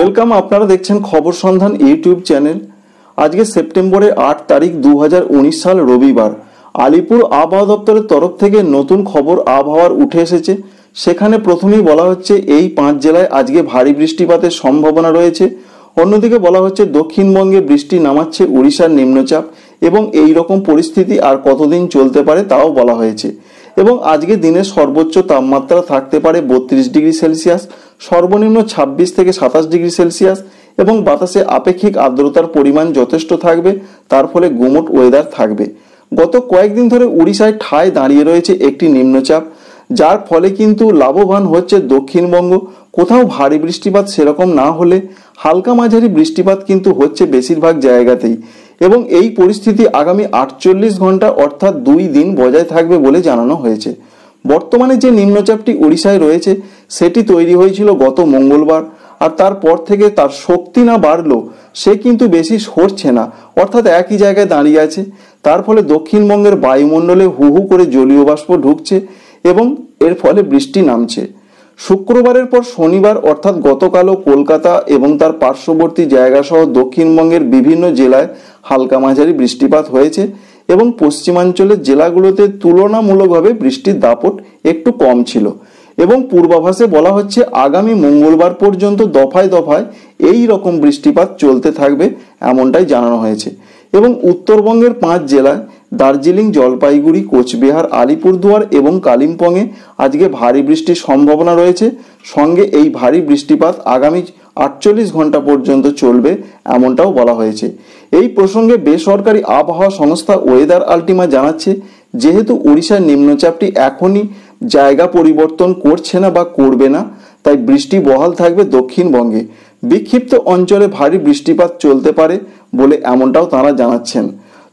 welcome আপনারা দেখছেন খবর সন্ধান ইউটিউব চ্যানেল আজকে সেপ্টেম্বরের আট তারিখ দু সাল রবিবার আলিপুর আবহাওয়া দপ্তরের তরফ থেকে নতুন খবর আবহাওয়ার উঠে এসেছে সেখানে প্রথমেই বলা হচ্ছে এই পাঁচ জেলায় আজকে ভারী বৃষ্টিপাতের সম্ভাবনা রয়েছে অন্যদিকে বলা হচ্ছে দক্ষিণবঙ্গে বৃষ্টি নামাচ্ছে উড়িষ্যার নিম্নচাপ এবং এই রকম পরিস্থিতি আর কতদিন চলতে পারে তাও বলা হয়েছে এবং আজকে দিনের সর্বোচ্চ তাপমাত্রা থাকতে পারে বত্রিশ ডিগ্রি সেলসিয়াস সর্বনিম্ন ছাব্বিশ থেকে সাতাশ ডিগ্রি সেলসিয়াস এবং বাতাসে আপেক্ষিক আর্দ্রতার পরিমাণ যথেষ্ট থাকবে তার ফলে গুমট ওয়েদার থাকবে গত কয়েকদিন ধরে উড়িষ্যায় ঠায় দাঁড়িয়ে রয়েছে একটি নিম্নচাপ যার ফলে কিন্তু লাভবান হচ্ছে দক্ষিণবঙ্গ কোথাও ভারী বৃষ্টিপাত সেরকম না হলে হালকা মাঝারি বৃষ্টিপাত কিন্তু হচ্ছে বেশিরভাগ জায়গাতেই এবং এই পরিস্থিতি আগামী আটচল্লিশ ঘন্টা অর্থাৎ দুই দিন বজায় থাকবে বলে জানানো হয়েছে বর্তমানে যে নিম্নচাপটি ওড়িশায় রয়েছে সেটি তৈরি হয়েছিল গত মঙ্গলবার আর তারপর থেকে তার শক্তি না বাড়লেও সে কিন্তু বেশি সরছে না অর্থাৎ একই জায়গায় দাঁড়িয়ে আছে তার ফলে দক্ষিণবঙ্গের বায়ুমণ্ডলে হু হু করে জলীয় বাষ্প ঢুকছে এবং এর ফলে বৃষ্টি নামছে শুক্রবারের পর শনিবার অর্থাৎ গতকালও কলকাতা এবং তার পার্শ্ববর্তী জায়গাসহ দক্ষিণবঙ্গের বিভিন্ন জেলায় হালকা মাঝারি বৃষ্টিপাত হয়েছে এবং পশ্চিমাঞ্চলের জেলাগুলোতে তুলনামূলকভাবে বৃষ্টির দাপট একটু কম ছিল এবং পূর্বাভাসে বলা হচ্ছে আগামী মঙ্গলবার পর্যন্ত দফায় দফায় এই রকম বৃষ্টিপাত চলতে থাকবে এমনটাই জানানো হয়েছে এবং উত্তরবঙ্গের পাঁচ জেলায় দার্জিলিং জলপাইগুড়ি কোচবিহার আলিপুরদুয়ার এবং কালিম্পংয়ে আজকে ভারী বৃষ্টির সম্ভাবনা রয়েছে সঙ্গে এই ভারী বৃষ্টিপাত আগামী আটচল্লিশ ঘন্টা পর্যন্ত চলবে এমনটাও বলা হয়েছে এই প্রসঙ্গে বেসরকারি আবহাওয়া সংস্থা ওয়েদার আলটিমা জানাচ্ছে যেহেতু উড়িষ্যার নিম্নচাপটি এখনই জায়গা পরিবর্তন করছে না বা করবে না তাই বৃষ্টি বহাল থাকবে দক্ষিণবঙ্গে বিক্ষিপ্ত অঞ্চলে ভারী বৃষ্টিপাত চলতে পারে বলে এমনটাও তারা জানাচ্ছেন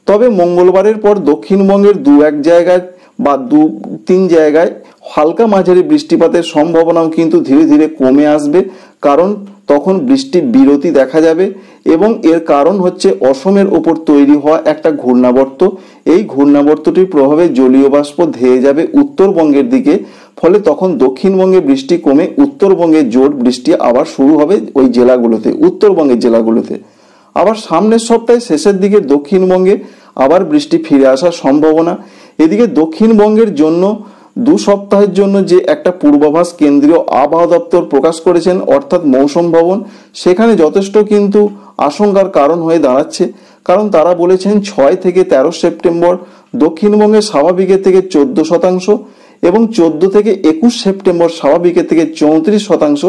তবে মঙ্গলবারের পর দক্ষিণবঙ্গের দু এক জায়গায় বা দু তিন জায়গায় হালকা মাঝারি বৃষ্টিপাতের সম্ভাবনাও কিন্তু ধীরে ধীরে কমে আসবে কারণ তখন বৃষ্টি বিরতি দেখা যাবে এবং এর কারণ হচ্ছে অসমের ওপর তৈরি হওয়া একটা ঘূর্ণাবর্ত এই ঘূর্ণাবর্তটির প্রভাবে জলীয় বাষ্প ধেয়ে যাবে উত্তরবঙ্গের দিকে ফলে তখন দক্ষিণবঙ্গে বৃষ্টি কমে উত্তরবঙ্গে জোর বৃষ্টি আবার শুরু হবে ওই জেলাগুলোতে উত্তরবঙ্গের জেলাগুলোতে আবার সামনের সপ্তাহে শেষের দিকে দক্ষিণবঙ্গে আবার বৃষ্টি ফিরে আসার সম্ভাবনা এদিকে দক্ষিণবঙ্গের জন্য দু সপ্তাহের জন্য যে একটা পূর্বাভাস কেন্দ্রীয় আবহাওয়া দপ্তর প্রকাশ করেছেন অর্থাৎ মৌসুম ভবন সেখানে যথেষ্ট কিন্তু আশঙ্কার কারণ হয়ে দাঁড়াচ্ছে কারণ তারা বলেছেন ছয় থেকে তেরো সেপ্টেম্বর দক্ষিণবঙ্গে স্বাভাবিকের থেকে চোদ্দ শতাংশ এবং চোদ্দ থেকে একুশ সেপ্টেম্বর স্বাভাবিকের থেকে চৌত্রিশ শতাংশ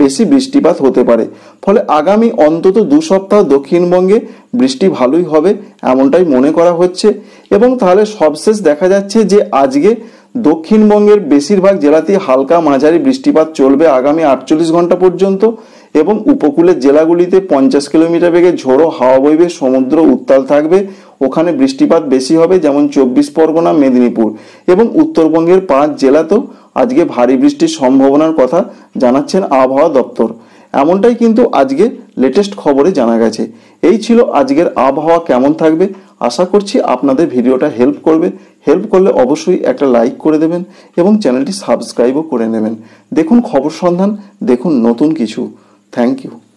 বেশি বৃষ্টিপাত হতে পারে ফলে আগামী অন্তত দু সপ্তাহ দক্ষিণবঙ্গে বৃষ্টি ভালোই হবে এমনটাই মনে করা হচ্ছে এবং তাহলে সবশেষ দেখা যাচ্ছে যে আজকে দক্ষিণবঙ্গের বেশিরভাগ জেলাতেই হালকা মাঝারি বৃষ্টিপাত চলবে আগামী আটচল্লিশ ঘন্টা পর্যন্ত এবং উপকূলের জেলাগুলিতে পঞ্চাশ কিলোমিটার বেগে ঝোড়ো হাওয়া বইবে সমুদ্র উত্তাল থাকবে ওখানে বৃষ্টিপাত বেশি হবে যেমন চব্বিশ পরগনা মেদিনীপুর এবং উত্তরবঙ্গের পাঁচ জেলাতেও আজকে ভারী বৃষ্টির সম্ভাবনার কথা জানাচ্ছেন আবহাওয়া দপ্তর এমনটাই কিন্তু আজকে লেটেস্ট খবরে জানা গেছে এই ছিল আজকের আবহাওয়া কেমন থাকবে আশা করছি আপনাদের ভিডিওটা হেল্প করবে হেল্প করলে অবশ্যই একটা লাইক করে দেবেন এবং চ্যানেলটি সাবস্ক্রাইবও করে নেবেন দেখুন খবর সন্ধান দেখুন নতুন কিছু থ্যাংক ইউ